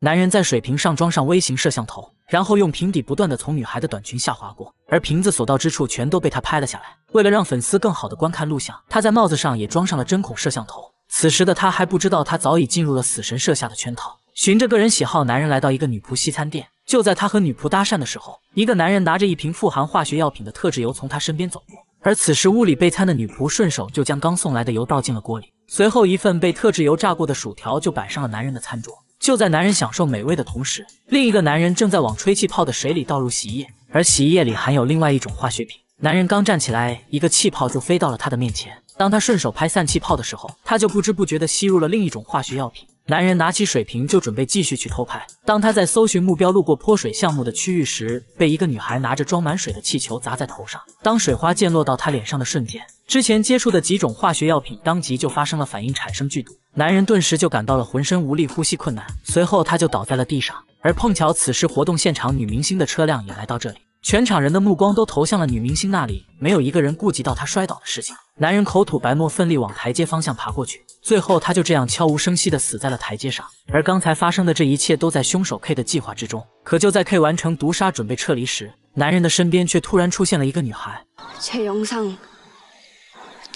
男人在水瓶上装上微型摄像头，然后用瓶底不断的从女孩的短裙下滑过，而瓶子所到之处全都被他拍了下来。为了让粉丝更好的观看录像，他在帽子上也装上了针孔摄像头。此时的他还不知道，他早已进入了死神设下的圈套。循着个人喜好，男人来到一个女仆西餐店。就在他和女仆搭讪的时候，一个男人拿着一瓶富含化学药品的特制油从他身边走过。而此时屋里备餐的女仆顺手就将刚送来的油倒进了锅里，随后一份被特制油炸过的薯条就摆上了男人的餐桌。就在男人享受美味的同时，另一个男人正在往吹气泡的水里倒入洗衣液，而洗衣液里含有另外一种化学品。男人刚站起来，一个气泡就飞到了他的面前。当他顺手拍散气泡的时候，他就不知不觉地吸入了另一种化学药品。男人拿起水瓶就准备继续去偷拍，当他在搜寻目标、路过泼水项目的区域时，被一个女孩拿着装满水的气球砸在头上。当水花溅落到他脸上的瞬间，之前接触的几种化学药品，当即就发生了反应，产生剧毒。男人顿时就感到了浑身无力，呼吸困难，随后他就倒在了地上。而碰巧此时活动现场女明星的车辆也来到这里，全场人的目光都投向了女明星那里，没有一个人顾及到他摔倒的事情。男人口吐白沫，奋力往台阶方向爬过去，最后他就这样悄无声息的死在了台阶上。而刚才发生的这一切都在凶手 K 的计划之中。可就在 K 完成毒杀，准备撤离时，男人的身边却突然出现了一个女孩。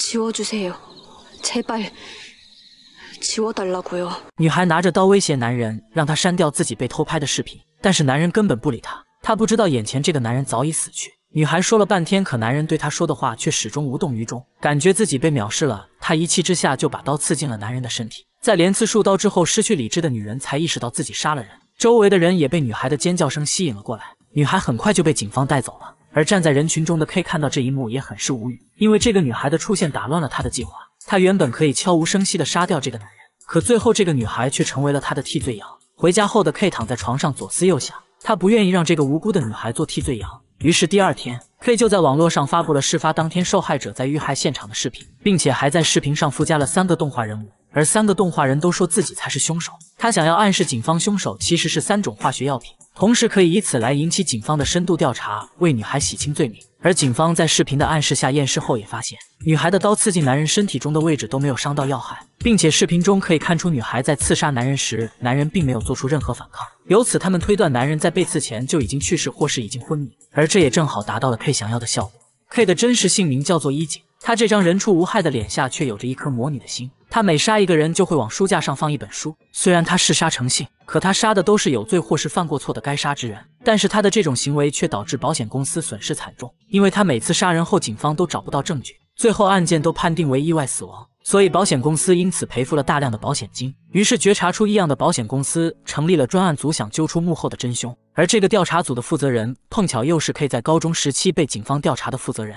请，女孩拿着刀威胁男人，让他删掉自己被偷拍的视频。但是男人根本不理他，他不知道眼前这个男人早已死去。女孩说了半天，可男人对她说的话却始终无动于衷，感觉自己被藐视了。他一气之下就把刀刺进了男人的身体。在连刺数刀之后，失去理智的女人才意识到自己杀了人，周围的人也被女孩的尖叫声吸引了过来。女孩很快就被警方带走了。而站在人群中的 K 看到这一幕也很是无语，因为这个女孩的出现打乱了他的计划。他原本可以悄无声息地杀掉这个男人，可最后这个女孩却成为了他的替罪羊。回家后的 K 躺在床上左思右想，他不愿意让这个无辜的女孩做替罪羊。于是第二天，K 就在网络上发布了事发当天受害者在遇害现场的视频，并且还在视频上附加了三个动画人物，而三个动画人都说自己才是凶手。他想要暗示警方，凶手其实是三种化学药品，同时可以以此来引起警方的深度调查，为女孩洗清罪名。而警方在视频的暗示下验尸后，也发现女孩的刀刺进男人身体中的位置都没有伤到要害，并且视频中可以看出，女孩在刺杀男人时，男人并没有做出任何反抗。由此，他们推断男人在被刺前就已经去世，或是已经昏迷。而这也正好达到了 K 想要的效果。K 的真实姓名叫做伊井，他这张人畜无害的脸下，却有着一颗魔女的心。他每杀一个人，就会往书架上放一本书。虽然他嗜杀成性，可他杀的都是有罪或是犯过错的该杀之人。但是他的这种行为却导致保险公司损失惨重，因为他每次杀人后，警方都找不到证据，最后案件都判定为意外死亡，所以保险公司因此赔付了大量的保险金。于是觉察出异样的保险公司成立了专案组，想揪出幕后的真凶。而这个调查组的负责人，碰巧又是 K 在高中时期被警方调查的负责人。